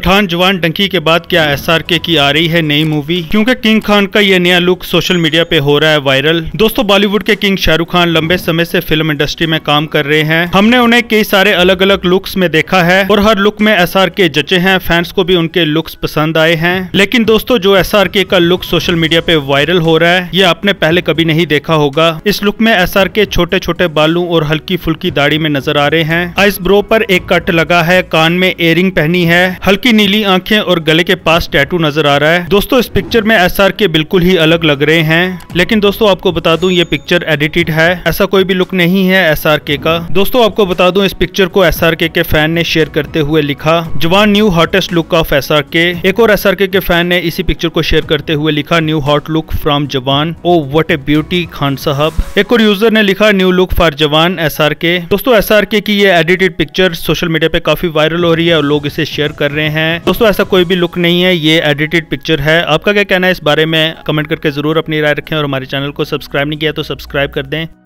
पठान जवान डंकी के बाद क्या एस आर के की आ रही है नई मूवी क्योंकि किंग खान का ये नया लुक सोशल मीडिया पे हो रहा है वायरल दोस्तों बॉलीवुड के किंग शाहरुख खान लंबे समय से फिल्म इंडस्ट्री में काम कर रहे हैं हमने उन्हें कई सारे अलग अलग लुक्स में देखा है और हर लुक में एस आर के जचे हैं फैंस को भी उनके लुक्स पसंद आए हैं लेकिन दोस्तों जो एस आर के का लुक सोशल मीडिया पे वायरल हो रहा है ये आपने पहले कभी नहीं देखा होगा इस लुक में एस आर के छोटे छोटे बालों और हल्की फुल्की दाढ़ी में नजर आ रहे हैं आइस ब्रो पर एक कट लगा है कान में एयरिंग पहनी है हल्की की नीली आंखें और गले के पास टैटू नजर आ रहा है दोस्तों इस पिक्चर में एस के बिल्कुल ही अलग लग रहे हैं लेकिन दोस्तों आपको बता दूं ये पिक्चर एडिटेड है ऐसा कोई भी लुक नहीं है एस का दोस्तों आपको बता दूं इस पिक्चर को एस के फैन ने शेयर करते हुए लिखा Jawan new hottest look of S एक और एस के फैन ने इसी पिक्चर को शेयर करते हुए लिखा new hot look from Jawan oh what a beauty Khan sahab एक और यूजर ने लिखा new look for Jawan S दोस्तों एस की ये एडिटेड पिक्चर सोशल मीडिया पे काफी वायरल हो रही है और लोग इसे शेयर कर रहे हैं हैं दोस्तों ऐसा कोई भी लुक नहीं है ये एडिटेड पिक्चर है आपका क्या कहना है इस बारे में कमेंट करके जरूर अपनी राय रखें और हमारे चैनल को सब्सक्राइब नहीं किया तो सब्सक्राइब कर दें